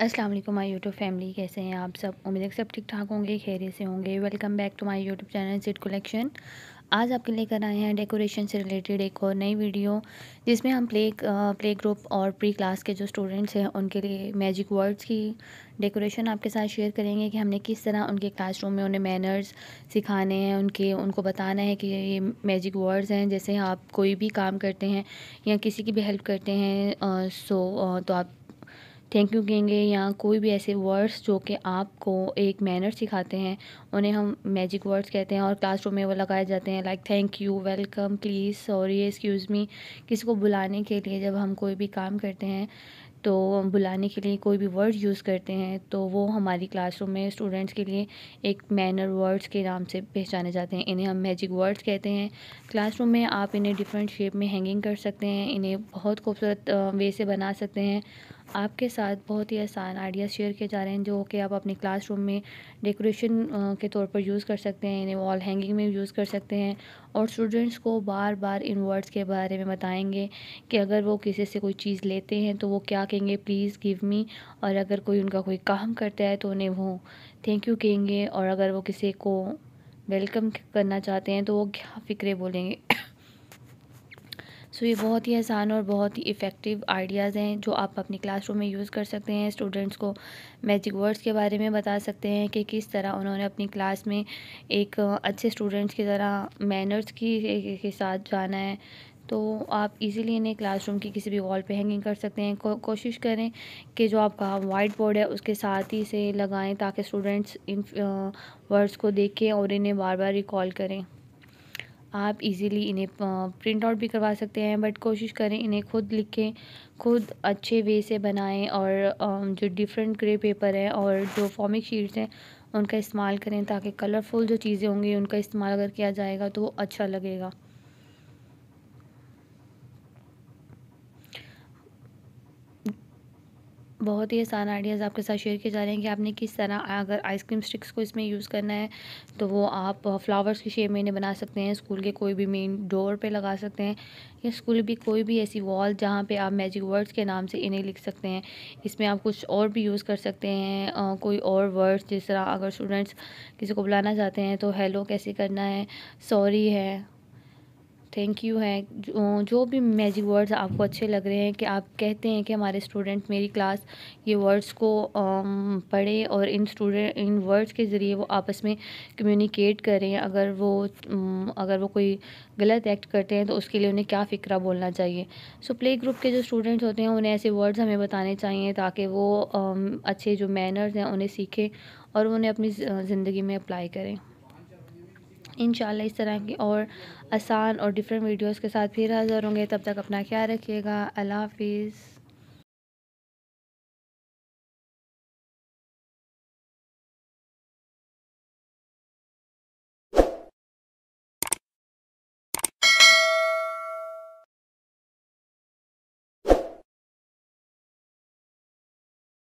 Aslam my my YouTube family कैसे हैं आप सब उम्मीद है सब ठीक ठाक होंगे खेरे से होंगे welcome back to my YouTube channel suit collection आज आपके लेकर आए हैं डेकोरेशन से रिलेटेड एक और नई वीडियो जिसमें हम प्ले प्ले ग्रुप और प्री क्लास के जो स्टूडेंट्स हैं उनके लिए मैजिक वर्ड्स की डेकोरेशन आपके साथ शेयर करेंगे कि हमने किस तरह उनके क्लासरूम में उन्हें मैनर्स सिखाने हैं उनके उनको बताना है कि ये मैजिक वर्ड्स हैं जैसे आप कोई भी काम करते हैं या किसी की भी हेल्प करते हैं सो तो आप थैंक यू कहेंगे या कोई भी ऐसे वर्ड्स जो कि आपको एक मैनर सिखाते हैं उन्हें हम मैजिक वर्ड्स कहते हैं और क्लासरूम में वो लगाए जाते हैं like thank you welcome please sorry excuse me किसी को बुलाने के लिए जब हम कोई भी काम करते हैं तो बुलाने के लिए कोई भी वर्ड यूज़ करते हैं तो वो हमारी क्लासरूम में स्टूडेंट्स के लिए एक मैनर वर्ड्स के नाम से पहचाने जाते हैं इन्हें हम मैजिक वर्ड्स कहते हैं क्लासरूम में आप इन्हें डिफरेंट शेप में हैंगिंग कर सकते हैं इन्हें बहुत खूबसूरत वे से बना सकते हैं आपके साथ बहुत ही आसान आइडिया शेयर किए जा रहे हैं जो कि आप अपने क्लासरूम में डेकोरेशन के तौर पर यूज़ कर सकते हैं इन्हें वॉल हैंगिंग में यूज़ कर सकते हैं और स्टूडेंट्स को बार बार इन वर्ड्स के बारे में बताएंगे कि अगर वो किसी से कोई चीज़ लेते हैं तो वो क्या कहेंगे प्लीज़ गिव मी और अगर कोई उनका कोई काम करता है तो उन्हें वो थैंक यू कहेंगे और अगर वो किसी को वेलकम करना चाहते हैं तो वो क्या फ़िक्रे बोलेंगे सो ये बहुत ही आसान और बहुत ही इफ़ेक्टिव आइडियाज़ हैं जो आप अपनी क्लासरूम में यूज़ कर सकते हैं स्टूडेंट्स को मैजिक वर्ड्स के बारे में बता सकते हैं कि किस तरह उन्होंने अपनी क्लास में एक अच्छे स्टूडेंट्स की तरह मैनर्स की के साथ जाना है तो आप इजीली इन्हें क्लासरूम की किसी भी वॉल पे हैंगिंग कर सकते हैं को, कोशिश करें कि जो आपका वाइट बोर्ड है उसके साथ ही से लगाएं ताकि स्टूडेंट्स इन वर्ड्स को देखें और इन्हें बार बार रिकॉल करें आप इजीली इन्हें प्रिंट आउट भी करवा सकते हैं बट कोशिश करें इन्हें खुद लिखें खुद अच्छे वे से बनाएं और जो डिफरेंट ग्रे पेपर है और जो फॉर्मिक शीट्स हैं उनका इस्तेमाल करें ताकि कलरफुल जो चीज़ें होंगी उनका इस्तेमाल अगर किया जाएगा तो वो अच्छा लगेगा बहुत ही आसान आइडियाज़ आपके साथ शेयर किए जा रहे हैं कि आपने किस तरह अगर आइसक्रीम स्टिक्स को इसमें यूज़ करना है तो वो आप फ्लावर्स की शेप में इन्हें बना सकते हैं स्कूल के कोई भी मेन डोर पे लगा सकते हैं या स्कूल भी कोई भी ऐसी वॉल जहाँ पे आप मैजिक वर्ड्स के नाम से इन्हें लिख सकते हैं इसमें आप कुछ और भी यूज़ कर सकते हैं आ, कोई और वर्ड्स जिस तरह अगर स्टूडेंट्स किसी को बुलाना चाहते हैं तो हेलो कैसे करना है सॉरी है थैंक यू है जो, जो भी मैजिक वर्ड्स आपको अच्छे लग रहे हैं कि आप कहते हैं कि हमारे स्टूडेंट मेरी क्लास ये वर्ड्स को पढ़े और इन स्टूडेंट इन वर्ड्स के ज़रिए वो आपस में कम्युनिकेट करें अगर वो अगर वो कोई गलत एक्ट करते हैं तो उसके लिए उन्हें क्या फ़िक्रा बोलना चाहिए सो प्ले ग्रुप के जो स्टूडेंट्स होते हैं उन्हें ऐसे वर्ड्स हमें बताने चाहिए ताकि वो अच्छे जो मैनर्स हैं उन्हें सीखें और उन्हें अपनी ज़िंदगी में अप्लाई करें इन इस तरह की और आसान और डिफरेंट वीडियोस के साथ फिर हाज़िर होंगे तब तक अपना ख्याल रखिएगा अल्लाह हाफिज़